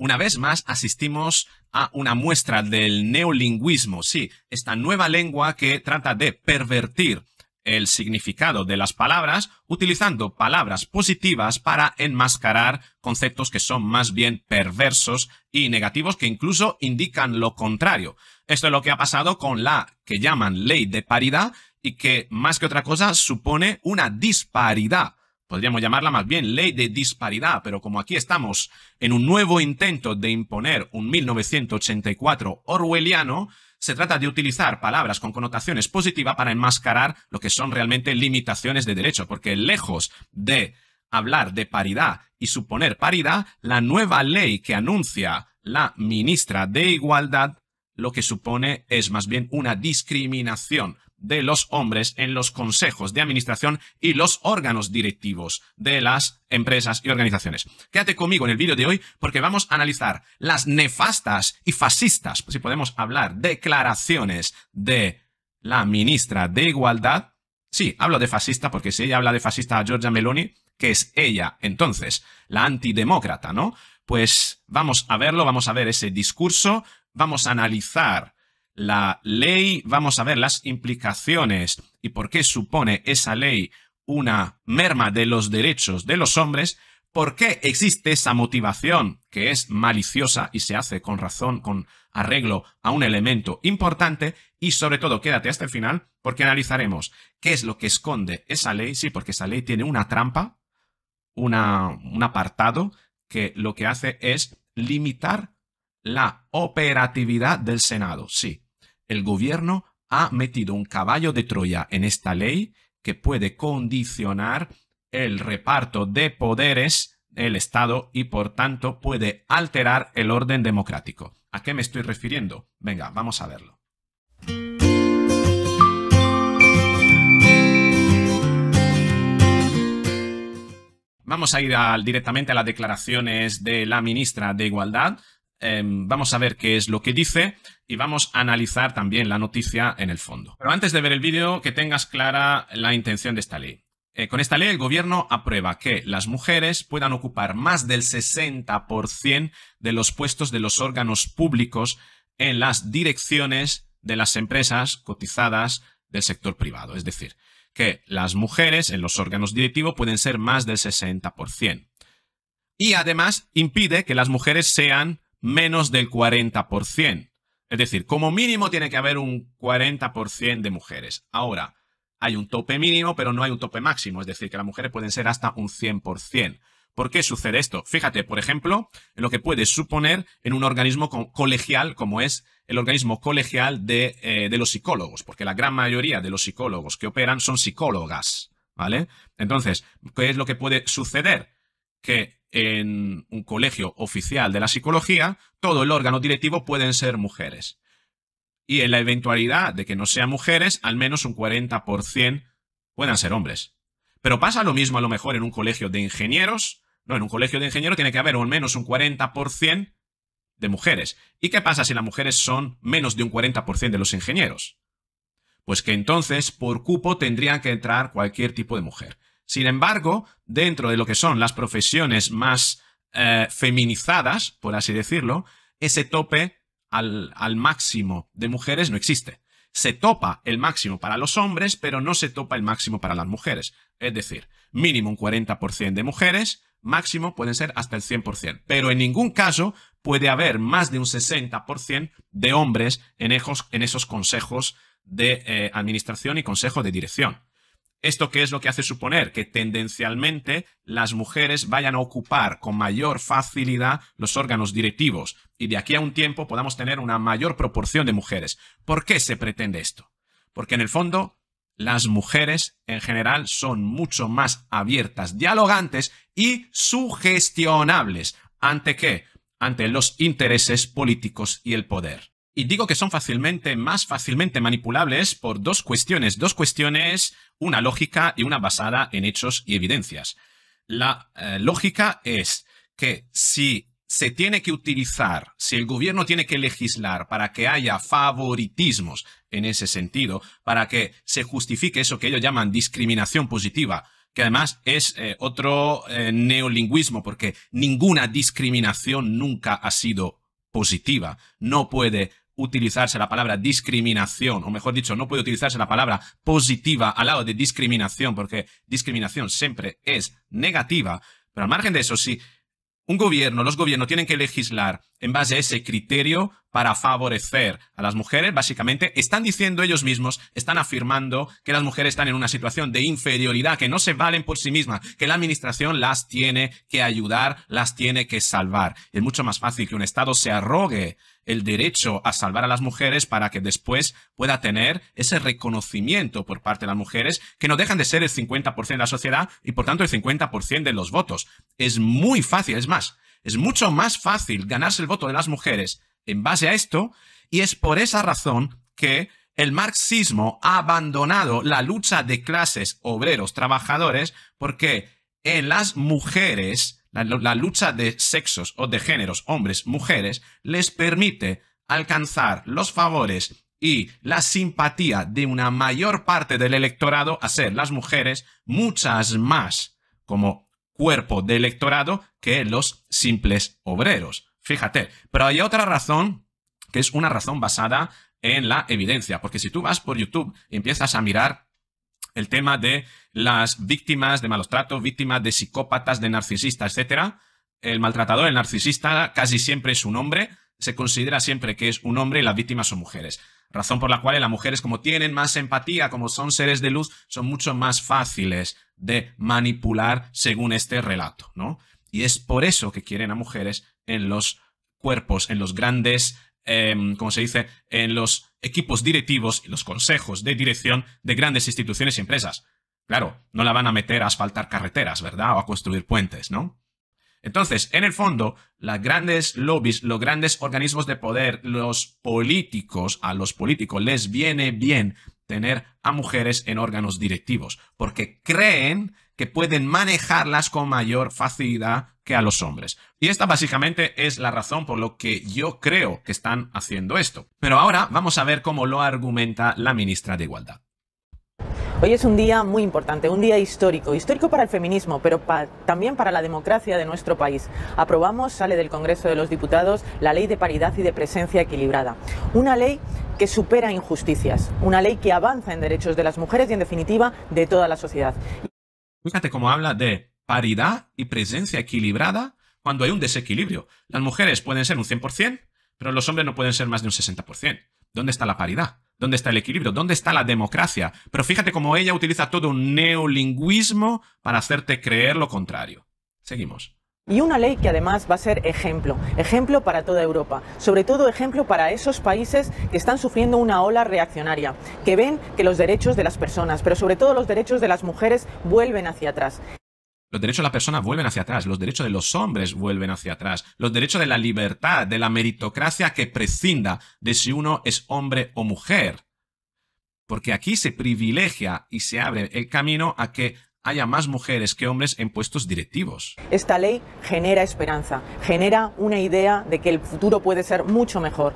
Una vez más asistimos a una muestra del neolingüismo, sí, esta nueva lengua que trata de pervertir el significado de las palabras utilizando palabras positivas para enmascarar conceptos que son más bien perversos y negativos que incluso indican lo contrario. Esto es lo que ha pasado con la que llaman ley de paridad y que más que otra cosa supone una disparidad podríamos llamarla más bien ley de disparidad, pero como aquí estamos en un nuevo intento de imponer un 1984 orwelliano, se trata de utilizar palabras con connotaciones positivas para enmascarar lo que son realmente limitaciones de derecho, porque lejos de hablar de paridad y suponer paridad, la nueva ley que anuncia la ministra de Igualdad lo que supone es más bien una discriminación de los hombres en los consejos de administración y los órganos directivos de las empresas y organizaciones. Quédate conmigo en el vídeo de hoy porque vamos a analizar las nefastas y fascistas, si podemos hablar, declaraciones de la ministra de Igualdad. Sí, hablo de fascista porque si ella habla de fascista a Giorgia Meloni, que es ella entonces, la antidemócrata, ¿no? Pues vamos a verlo, vamos a ver ese discurso, vamos a analizar la ley, vamos a ver las implicaciones y por qué supone esa ley una merma de los derechos de los hombres, por qué existe esa motivación que es maliciosa y se hace con razón, con arreglo a un elemento importante y sobre todo quédate hasta el final porque analizaremos qué es lo que esconde esa ley, sí, porque esa ley tiene una trampa, una, un apartado que lo que hace es limitar la operatividad del Senado. Sí, el gobierno ha metido un caballo de Troya en esta ley que puede condicionar el reparto de poderes del Estado y por tanto puede alterar el orden democrático. ¿A qué me estoy refiriendo? Venga, vamos a verlo. Vamos a ir directamente a las declaraciones de la ministra de Igualdad, Em, vamos a ver qué es lo que dice y vamos a analizar también la noticia en el fondo. Pero antes de ver el vídeo, que tengas clara la intención de esta ley. Eh, con esta ley el gobierno aprueba que las mujeres puedan ocupar más del 60% de los puestos de los órganos públicos en las direcciones de las empresas cotizadas del sector privado. Es decir, que las mujeres en los órganos directivos pueden ser más del 60%. Y además impide que las mujeres sean menos del 40%. Es decir, como mínimo tiene que haber un 40% de mujeres. Ahora, hay un tope mínimo, pero no hay un tope máximo. Es decir, que las mujeres pueden ser hasta un 100%. ¿Por qué sucede esto? Fíjate, por ejemplo, en lo que puede suponer en un organismo colegial como es el organismo colegial de, eh, de, los psicólogos, porque la gran mayoría de los psicólogos que operan son psicólogas, ¿vale? Entonces, ¿qué es lo que puede suceder? Que en un colegio oficial de la psicología, todo el órgano directivo pueden ser mujeres. Y en la eventualidad de que no sean mujeres, al menos un 40% puedan ser hombres. Pero pasa lo mismo a lo mejor en un colegio de ingenieros. No, en un colegio de ingenieros tiene que haber al menos un 40% de mujeres. ¿Y qué pasa si las mujeres son menos de un 40% de los ingenieros? Pues que entonces por cupo tendrían que entrar cualquier tipo de mujer. Sin embargo, dentro de lo que son las profesiones más eh, feminizadas, por así decirlo, ese tope al, máximo de mujeres no existe. Se topa el máximo para los hombres, pero no se topa el máximo para las mujeres. Es decir, mínimo un 40% de mujeres, máximo pueden ser hasta el 100%. Pero en ningún caso puede haber más de un 60% de hombres en esos, consejos de eh, administración y consejos de dirección. ¿Esto qué es lo que hace suponer? Que tendencialmente las mujeres vayan a ocupar con mayor facilidad los órganos directivos y de aquí a un tiempo podamos tener una mayor proporción de mujeres. ¿Por qué se pretende esto? Porque en el fondo las mujeres en general son mucho más abiertas, dialogantes y sugestionables. ¿Ante qué? Ante los intereses políticos y el poder. Y digo que son fácilmente, más fácilmente manipulables por dos cuestiones. Dos cuestiones, una lógica y una basada en hechos y evidencias. La eh, lógica es que si se tiene que utilizar, si el gobierno tiene que legislar para que haya favoritismos en ese sentido, para que se justifique eso que ellos llaman discriminación positiva, que además es eh, otro eh, neolingüismo, porque ninguna discriminación nunca ha sido positiva, no puede utilizarse la palabra discriminación, o mejor dicho, no puede utilizarse la palabra positiva al lado de discriminación, porque discriminación siempre es negativa. Pero al margen de eso, si un gobierno, los gobiernos tienen que legislar en base a ese criterio para favorecer a las mujeres, básicamente, están diciendo ellos mismos, están afirmando que las mujeres están en una situación de inferioridad, que no se valen por sí mismas, que la administración las tiene que ayudar, las tiene que salvar. Es mucho más fácil que un Estado se arrogue el derecho a salvar a las mujeres para que después pueda tener ese reconocimiento por parte de las mujeres, que no dejan de ser el 50% de la sociedad y por tanto el 50% de los votos. Es muy fácil, es más, es mucho más fácil ganarse el voto de las mujeres en base a esto y es por esa razón que el marxismo ha abandonado la lucha de clases obreros trabajadores porque en las mujeres, la, lucha de sexos o de géneros, hombres, mujeres, les permite alcanzar los favores y la simpatía de una mayor parte del electorado a ser las mujeres, muchas más como cuerpo de electorado que los simples obreros. Fíjate, pero hay otra razón que es una razón basada en la evidencia, porque si tú vas por YouTube y empiezas a mirar el tema de las víctimas de malos tratos, víctimas de psicópatas, de narcisistas, etcétera, el maltratador, el narcisista, casi siempre es un hombre, se considera siempre que es un hombre y las víctimas son mujeres. Razón por la cual las mujeres, como tienen más empatía, como son seres de luz, son mucho más fáciles de manipular según este relato, ¿no? Y es por eso que quieren a mujeres en los cuerpos, en los grandes, em, como se dice, en los equipos directivos y los consejos de dirección de grandes instituciones y empresas. Claro, no la van a meter a asfaltar carreteras, ¿verdad? O a construir puentes, ¿no? Entonces, en el fondo, las grandes lobbies, los grandes organismos de poder, los políticos, a los políticos les viene bien tener a mujeres en órganos directivos, porque creen que pueden manejarlas con mayor facilidad que a los hombres. Y esta básicamente es la razón por lo que yo creo que están haciendo esto. Pero ahora vamos a ver cómo lo argumenta la ministra de Igualdad. Hoy es un día muy importante, un día histórico, histórico para el feminismo, pero también para la democracia de nuestro país. Aprobamos, sale del Congreso de los Diputados, la ley de paridad y de presencia equilibrada. Una ley que supera injusticias, una ley que avanza en derechos de las mujeres y en definitiva de toda la sociedad. Fíjate cómo habla de paridad y presencia equilibrada cuando hay un desequilibrio. Las mujeres pueden ser un 100%, pero los hombres no pueden ser más de un 60%. ¿Dónde está la paridad? ¿Dónde está el equilibrio? ¿Dónde está la democracia? Pero fíjate cómo ella utiliza todo un neolingüismo para hacerte creer lo contrario. Seguimos. Y una ley que además va a ser ejemplo, ejemplo para toda Europa, sobre todo ejemplo para esos países que están sufriendo una ola reaccionaria, que ven que los derechos de las personas, pero sobre todo los derechos de las mujeres, vuelven hacia atrás. Los derechos de la persona vuelven hacia atrás, los derechos de los hombres vuelven hacia atrás, los derechos de la libertad, de la meritocracia que prescinda de si uno es hombre o mujer. Porque aquí se privilegia y se abre el camino a que haya más mujeres que hombres en puestos directivos. Esta ley genera esperanza, genera una idea de que el futuro puede ser mucho mejor.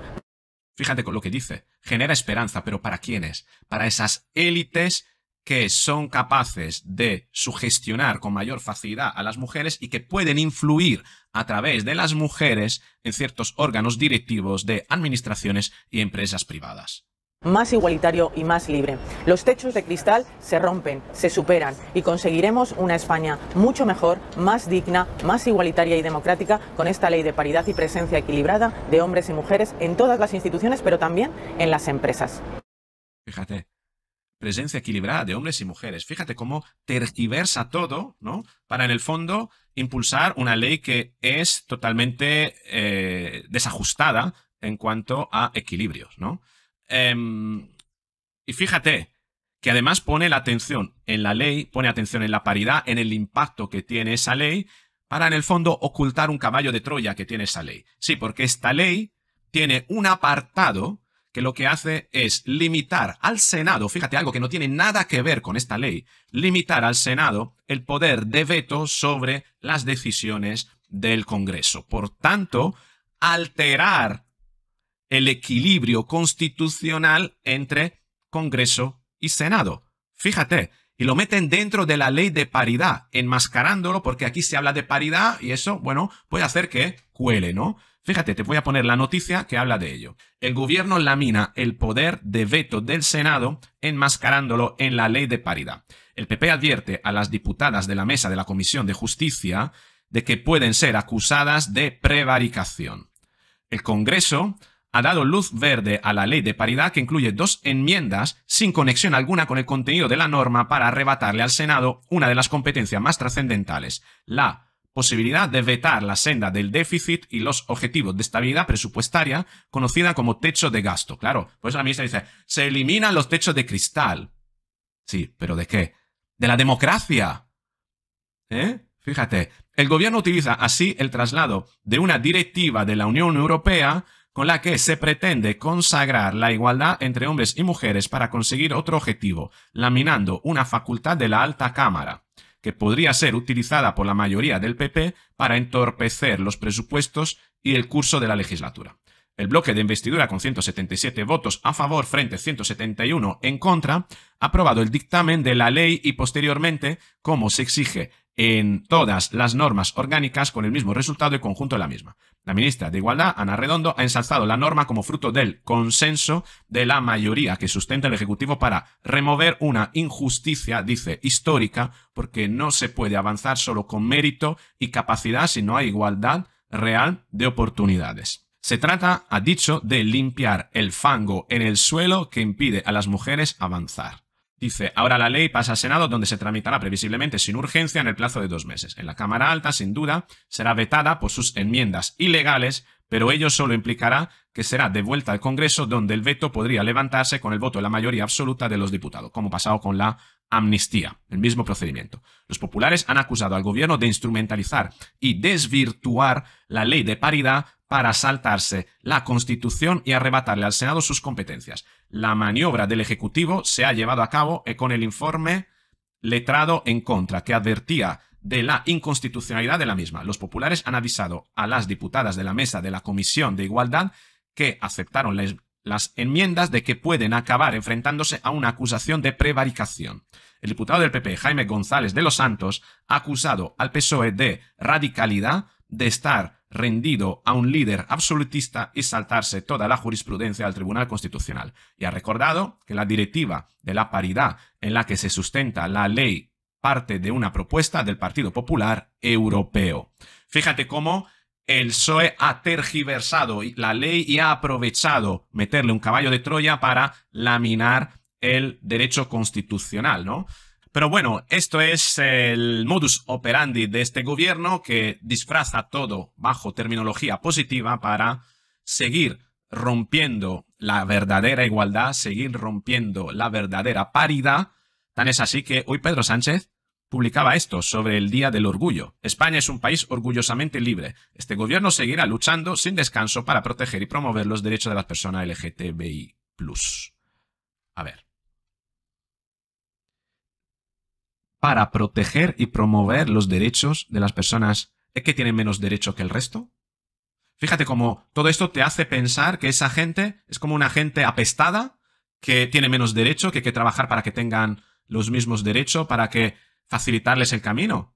Fíjate con lo que dice, genera esperanza, pero ¿para quiénes? Para esas élites que son capaces de sugestionar con mayor facilidad a las mujeres y que pueden influir a través de las mujeres en ciertos órganos directivos de administraciones y empresas privadas más igualitario y más libre. Los techos de cristal se rompen, se superan y conseguiremos una España mucho mejor, más digna, más igualitaria y democrática con esta ley de paridad y presencia equilibrada de hombres y mujeres en todas las instituciones, pero también en las empresas. Fíjate, presencia equilibrada de hombres y mujeres. Fíjate cómo tergiversa todo, ¿no? Para en el fondo impulsar una ley que es totalmente eh, desajustada en cuanto a equilibrios, ¿no? Em, y fíjate que además pone la atención en la ley, pone atención en la paridad, en el impacto que tiene esa ley, para en el fondo ocultar un caballo de Troya que tiene esa ley. Sí, porque esta ley tiene un apartado que lo que hace es limitar al Senado, fíjate algo que no tiene nada que ver con esta ley, limitar al Senado el poder de veto sobre las decisiones del Congreso. Por tanto, alterar el equilibrio constitucional entre Congreso y Senado. Fíjate, y lo meten dentro de la ley de paridad, enmascarándolo porque aquí se habla de paridad y eso, bueno, puede hacer que cuele, ¿no? Fíjate, te voy a poner la noticia que habla de ello. El gobierno lamina el poder de veto del Senado enmascarándolo en la ley de paridad. El PP advierte a las diputadas de la mesa de la Comisión de Justicia de que pueden ser acusadas de prevaricación. El Congreso ha dado luz verde a la ley de paridad que incluye dos enmiendas sin conexión alguna con el contenido de la norma para arrebatarle al Senado una de las competencias más trascendentales, la posibilidad de vetar la senda del déficit y los objetivos de estabilidad presupuestaria, conocida como techo de gasto. Claro, pues la ministra dice, se eliminan los techos de cristal. Sí, pero ¿de qué? De la democracia. ¿Eh? Fíjate, el gobierno utiliza así el traslado de una directiva de la Unión Europea con la que se pretende consagrar la igualdad entre hombres y mujeres para conseguir otro objetivo, laminando una facultad de la alta cámara que podría ser utilizada por la mayoría del PP para entorpecer los presupuestos y el curso de la legislatura. El bloque de investidura con 177 votos a favor frente 171 en contra ha aprobado el dictamen de la ley y posteriormente, como se exige en todas las normas orgánicas, con el mismo resultado y conjunto de la misma. La ministra de Igualdad, Ana Redondo, ha ensalzado la norma como fruto del consenso de la mayoría que sustenta el Ejecutivo para remover una injusticia, dice, histórica, porque no se puede avanzar solo con mérito y capacidad si no hay igualdad real de oportunidades. Se trata, ha dicho, de limpiar el fango en el suelo que impide a las mujeres avanzar. Dice, ahora la ley pasa al Senado, donde se tramitará previsiblemente sin urgencia en el plazo de dos meses. En la Cámara Alta, sin duda, será vetada por sus enmiendas ilegales, pero ello solo implicará que será devuelta al Congreso, donde el veto podría levantarse con el voto de la mayoría absoluta de los diputados, como pasado con la amnistía, el mismo procedimiento. Los populares han acusado al gobierno de instrumentalizar y desvirtuar la ley de paridad para saltarse la Constitución y arrebatarle al Senado sus competencias la maniobra del Ejecutivo se ha llevado a cabo eh, con el informe letrado en contra, que advertía de la inconstitucionalidad de la misma. Los populares han avisado a las diputadas de la mesa de la Comisión de Igualdad que aceptaron las enmiendas de que pueden acabar enfrentándose a una acusación de prevaricación. El diputado del PP, Jaime González de los Santos, ha acusado al PSOE de radicalidad, de estar rendido a un líder absolutista y saltarse toda la jurisprudencia del Tribunal Constitucional. Y ha recordado que la directiva de la paridad en la que se sustenta la ley parte de una propuesta del Partido Popular Europeo. Fíjate cómo el PSOE ha tergiversado la ley y ha aprovechado meterle un caballo de Troya para laminar el derecho constitucional, ¿no? Pero bueno, esto es el modus operandi de este gobierno que disfraza todo bajo terminología positiva para seguir rompiendo la verdadera igualdad, seguir rompiendo la verdadera paridad. Tan es así que hoy Pedro Sánchez publicaba esto sobre el Día del Orgullo. España es un país orgullosamente libre. Este gobierno seguirá luchando sin descanso para proteger y promover los derechos de las personas LGTBI. A ver. para proteger y promover los derechos de las personas eh, que tienen menos derecho que el resto? Fíjate cómo todo esto te hace pensar que esa gente es como una gente apestada que tiene menos derecho, que hay que trabajar para que tengan los mismos derechos, para que facilitarles el camino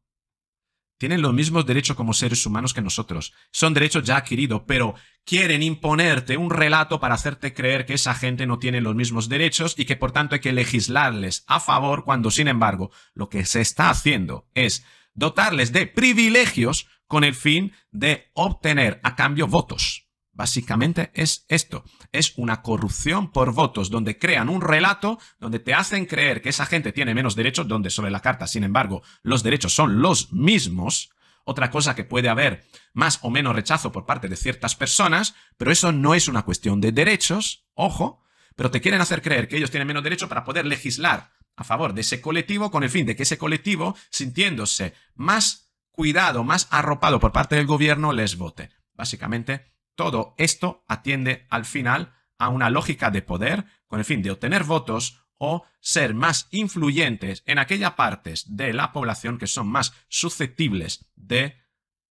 tienen los mismos derechos como seres humanos que nosotros. Son derechos ya adquiridos, pero quieren imponerte un relato para hacerte creer que esa gente no tiene los mismos derechos y que por tanto hay que legislarles a favor cuando, sin embargo, lo que se está haciendo es dotarles de privilegios con el fin de obtener a cambio votos. Básicamente es esto, es una corrupción por votos, donde crean un relato, donde te hacen creer que esa gente tiene menos derechos, donde sobre la carta, sin embargo, los derechos son los mismos. Otra cosa que puede haber más o menos rechazo por parte de ciertas personas, pero eso no es una cuestión de derechos, ojo, pero te quieren hacer creer que ellos tienen menos derechos para poder legislar a favor de ese colectivo con el fin de que ese colectivo, sintiéndose más cuidado, más arropado por parte del gobierno, les vote. Básicamente todo esto atiende al final a una lógica de poder con el fin de obtener votos o ser más influyentes en aquellas partes de la población que son más susceptibles de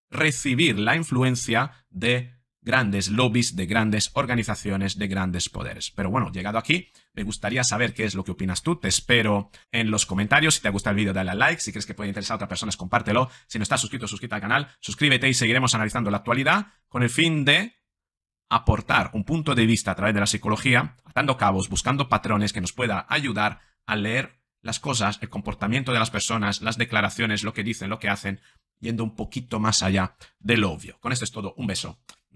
recibir la influencia de grandes lobbies, de grandes organizaciones, de grandes poderes. Pero bueno, llegado aquí, me gustaría saber qué es lo que opinas tú. Te espero en los comentarios. Si te ha gustado el vídeo, dale a like. Si crees que puede interesar a otras personas, compártelo. Si no estás suscrito, suscríbete al canal. Suscríbete y seguiremos analizando la actualidad con el fin de aportar un punto de vista a través de la psicología, atando cabos, buscando patrones que nos pueda ayudar a leer las cosas, el comportamiento de las personas, las declaraciones, lo que dicen, lo que hacen, yendo un poquito más allá de lo obvio. Con esto es todo. Un beso.